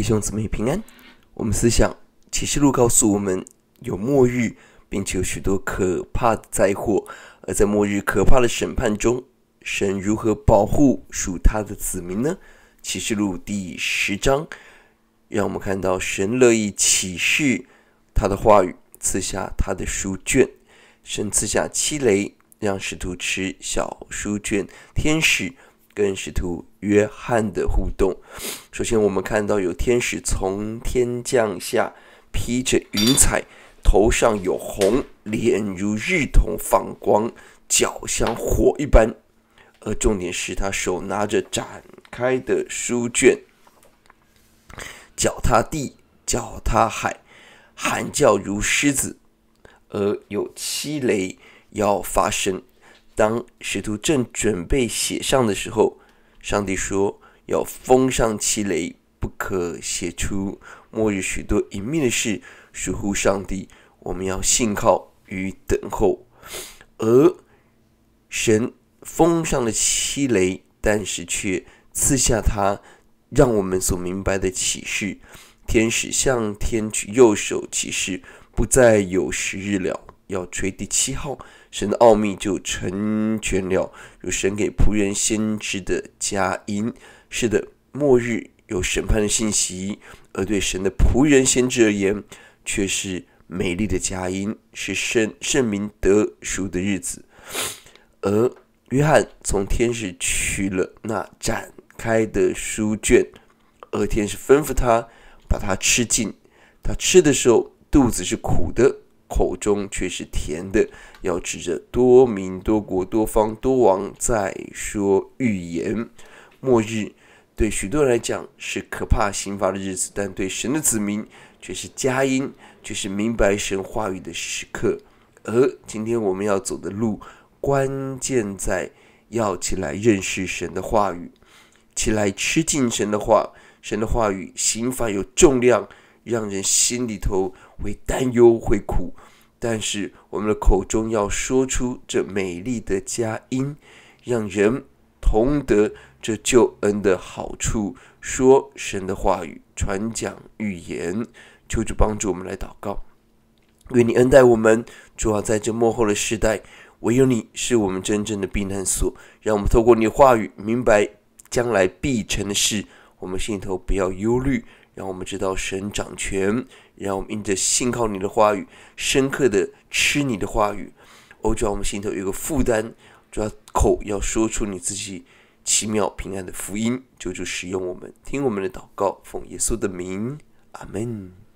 弟兄姊妹平安，我们思想启示录告诉我们有末日，并且有许多可怕的灾祸。而在末日可怕的审判中，神如何保护属他的子民呢？启示录第十章让我们看到神乐意启示他的话语，赐下他的书卷。神赐下七雷，让使徒吃小书卷，天使跟使徒。约翰的互动。首先，我们看到有天使从天降下，披着云彩，头上有红，脸如日同放光，脚像火一般。而重点是他手拿着展开的书卷，脚踏地，脚踏海，喊叫如狮子，而有七雷要发生。当使徒正准备写上的时候。上帝说：“要封上其雷，不可写出末日许多隐秘的事。”属乎上帝，我们要信靠与等候。而神封上了七雷，但是却赐下他让我们所明白的启示。天使向天举右手启示，不再有十日了。要吹第七号，神的奥秘就成全了。有神给仆人先知的佳音，是的，末日有审判的信息，而对神的仆人先知而言，却是美丽的佳音，是圣圣明得书的日子。而约翰从天使取了那展开的书卷，而天使吩咐他把它吃尽。他吃的时候，肚子是苦的。口中却是甜的，要指着多民、多国、多方、多王在说预言。末日对许多人来讲是可怕刑罚的日子，但对神的子民却是佳音，却是明白神话语的时刻。而今天我们要走的路，关键在要起来认识神的话语，起来吃进神的话。神的话语，刑罚有重量。让人心里头会担忧，会苦，但是我们的口中要说出这美丽的佳音，让人同得这救恩的好处。说神的话语，传讲预言，求主帮助我们来祷告，愿你恩待我们。主啊，在这幕后的时代，唯有你是我们真正的避难所。让我们透过你话语明白将来必成的事，我们心里头不要忧虑。让我们知道神掌权，让我们印着信靠你的话语，深刻的吃你的话语。主要我们心头有个负担，主要口要说出你自己奇妙平安的福音，求主使用我们，听我们的祷告，奉耶稣的名，阿门。